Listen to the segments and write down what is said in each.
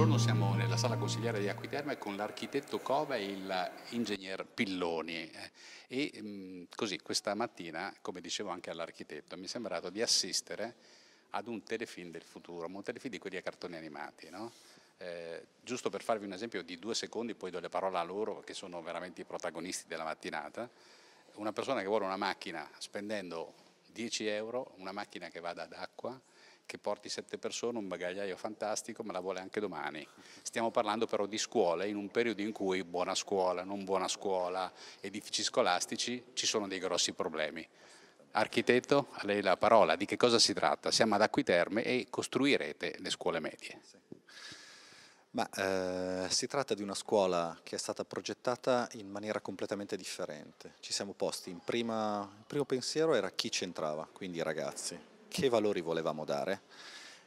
Buongiorno, siamo nella sala consigliera di Acquiterma con l'architetto Cova e l'ingegner Pilloni eh, e mm, così questa mattina, come dicevo anche all'architetto, mi è sembrato di assistere ad un telefilm del futuro, un telefilm di quelli a cartoni animati, no? eh, giusto per farvi un esempio di due secondi, poi do le parole a loro che sono veramente i protagonisti della mattinata, una persona che vuole una macchina spendendo 10 euro, una macchina che vada ad acqua, che porti sette persone, un bagagliaio fantastico, ma la vuole anche domani. Stiamo parlando però di scuole in un periodo in cui buona scuola, non buona scuola, edifici scolastici, ci sono dei grossi problemi. Architetto, a lei la parola, di che cosa si tratta? Siamo ad Acquiterme e costruirete le scuole medie. Ma, eh, si tratta di una scuola che è stata progettata in maniera completamente differente. Ci siamo posti, in prima, il primo pensiero era chi c'entrava, quindi i ragazzi, che valori volevamo dare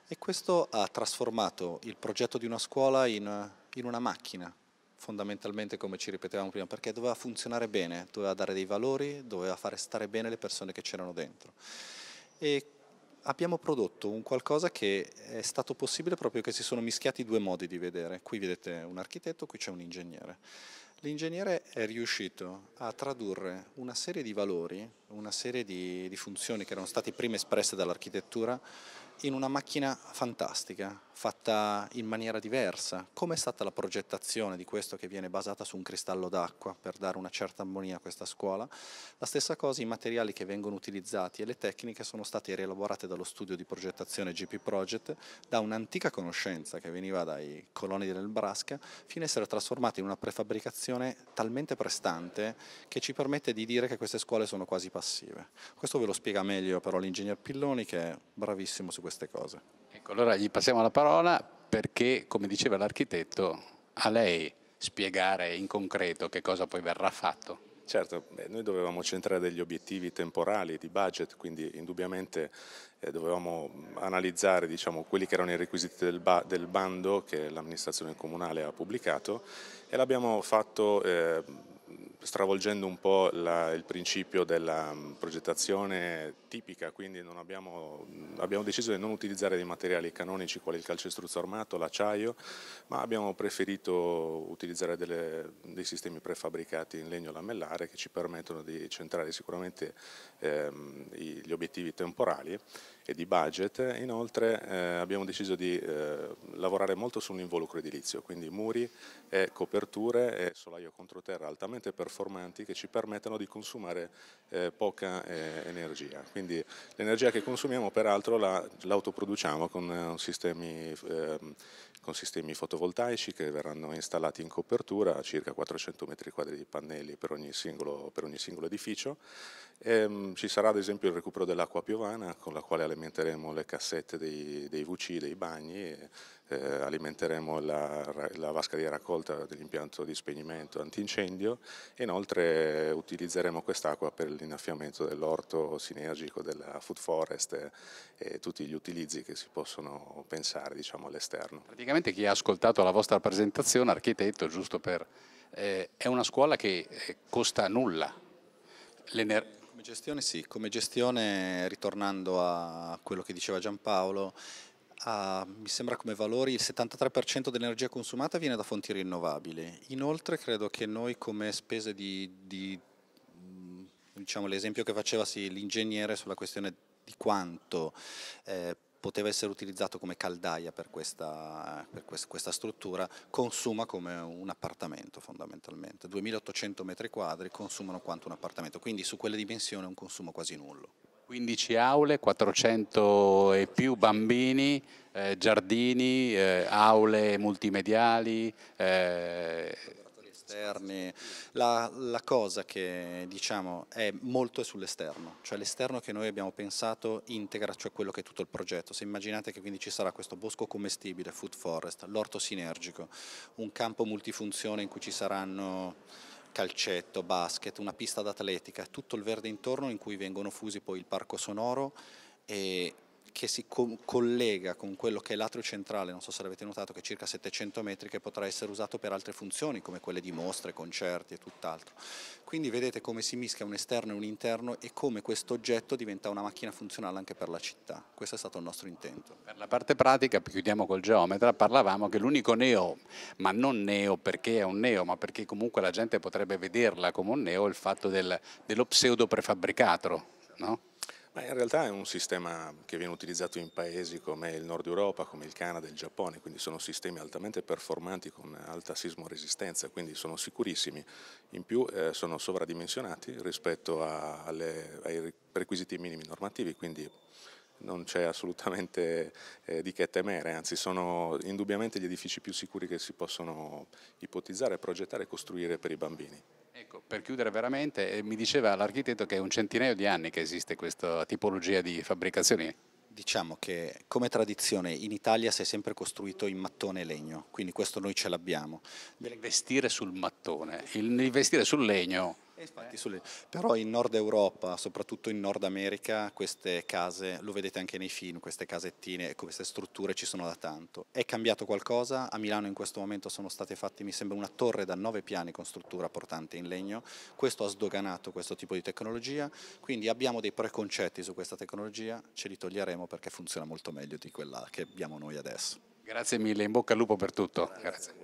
e questo ha trasformato il progetto di una scuola in, in una macchina, fondamentalmente come ci ripetevamo prima, perché doveva funzionare bene, doveva dare dei valori, doveva fare stare bene le persone che c'erano dentro. E abbiamo prodotto un qualcosa che è stato possibile proprio che si sono mischiati due modi di vedere. Qui vedete un architetto, qui c'è un ingegnere. L'ingegnere è riuscito a tradurre una serie di valori, una serie di, di funzioni che erano state prima espresse dall'architettura in una macchina fantastica, fatta in maniera diversa. Com'è stata la progettazione di questo che viene basata su un cristallo d'acqua per dare una certa armonia a questa scuola? La stessa cosa, i materiali che vengono utilizzati e le tecniche sono state rielaborate dallo studio di progettazione GP Project da un'antica conoscenza che veniva dai coloni del Nebraska fino ad essere trasformate in una prefabbricazione talmente prestante che ci permette di dire che queste scuole sono quasi passive. Questo ve lo spiega meglio però l'ingegner Pilloni che è bravissimo su queste cose. Ecco, allora gli passiamo la parola perché, come diceva l'architetto, a lei spiegare in concreto che cosa poi verrà fatto. Certo, noi dovevamo centrare degli obiettivi temporali di budget, quindi indubbiamente eh, dovevamo analizzare diciamo, quelli che erano i requisiti del, ba del bando che l'amministrazione comunale ha pubblicato e l'abbiamo fatto eh, stravolgendo un po' la, il principio della mm, progettazione tipica, quindi abbiamo, mm, abbiamo, deciso di non utilizzare dei materiali canonici quali il calcestruzzo armato, l'acciaio, ma abbiamo preferito utilizzare delle, dei sistemi prefabbricati in legno lamellare che ci permettono di centrare sicuramente ehm, gli obiettivi temporali e di budget. Inoltre eh, abbiamo deciso di eh, lavorare molto su un involucro edilizio, quindi muri e coperture e solaio controterra altamente performante performanti che ci permettono di consumare eh, poca eh, energia. Quindi l'energia che consumiamo peraltro l'autoproduciamo la, con, eh, sistemi, ehm, con sistemi fotovoltaici che verranno installati in copertura a circa 400 metri quadri di pannelli per ogni singolo, per ogni singolo edificio. E, ehm, ci sarà ad esempio il recupero dell'acqua piovana con la quale alimenteremo le cassette dei, dei VC, dei bagni eh, alimenteremo la, la, vasca di raccolta dell'impianto di spegnimento antincendio e inoltre utilizzeremo quest'acqua per l'innaffiamento dell'orto sinergico della food forest e, e, tutti gli utilizzi che si possono pensare diciamo, all'esterno. Praticamente chi ha ascoltato la vostra presentazione, architetto, giusto per... Eh, è una scuola che eh, costa nulla. Come gestione sì, come gestione ritornando a quello che diceva Giampaolo, ha, mi sembra come valori, il 73% dell'energia consumata viene da fonti rinnovabili. Inoltre credo che noi come spese di, di mm, diciamo, l'esempio che faceva sì, l'ingegnere sulla questione di quanto eh, poteva essere utilizzato come caldaia per, questa, per questa, questa, struttura, consuma come un appartamento fondamentalmente. 2800 metri quadri consumano quanto un appartamento, quindi su quelle dimensioni è un consumo quasi nullo. 15 aule, 400 e più bambini, eh, giardini, eh, aule multimediali. Eh... Esterni. La, la, cosa che diciamo è molto sull'esterno, cioè l'esterno che noi abbiamo pensato integra cioè quello che è tutto il progetto. Se immaginate che quindi ci sarà questo bosco commestibile, food forest, l'orto sinergico, un campo multifunzione in cui ci saranno calcetto, basket, una pista d'atletica, tutto il verde intorno in cui vengono fusi poi il parco sonoro e che si co collega con quello che è l'atrio centrale, non so se l'avete notato, che è circa 700 metri, che potrà essere usato per altre funzioni come quelle di mostre, concerti e tutt'altro. Quindi vedete come si mischia un esterno e un interno e come questo oggetto diventa una macchina funzionale anche per la città. Questo è stato il nostro intento. Per la parte pratica, chiudiamo col geometra, parlavamo che l'unico neo, ma non neo perché è un neo, ma perché comunque la gente potrebbe vederla come un neo, è il fatto del, dello pseudo prefabbricato. No? Ma in realtà è un sistema che viene utilizzato in paesi come il nord Europa, come il Canada, il Giappone, quindi sono sistemi altamente performanti con alta sismoresistenza, quindi sono sicurissimi. In più eh, sono sovradimensionati rispetto a, alle, ai requisiti minimi normativi, quindi non c'è assolutamente eh, di che temere, anzi sono indubbiamente gli edifici più sicuri che si possono ipotizzare, progettare e costruire per i bambini. Ecco, per chiudere veramente, eh, mi diceva l'architetto che è un centinaio di anni che esiste questa tipologia di fabbricazioni. Diciamo che come tradizione in Italia si è sempre costruito in mattone e legno, quindi questo noi ce l'abbiamo. Investire sul mattone, investire sul legno eh, infatti, eh. sulle... Però in Nord Europa, soprattutto in Nord America, queste case, lo vedete anche nei film, queste casettine, queste strutture ci sono da tanto. È cambiato qualcosa? A Milano in questo momento sono state fatte, mi sembra, una torre da nove piani con struttura portante in legno. Questo ha sdoganato questo tipo di tecnologia, quindi abbiamo dei preconcetti su questa tecnologia, ce li toglieremo perché funziona molto meglio di quella che abbiamo noi adesso. Grazie mille, in bocca al lupo per tutto. Grazie. Grazie.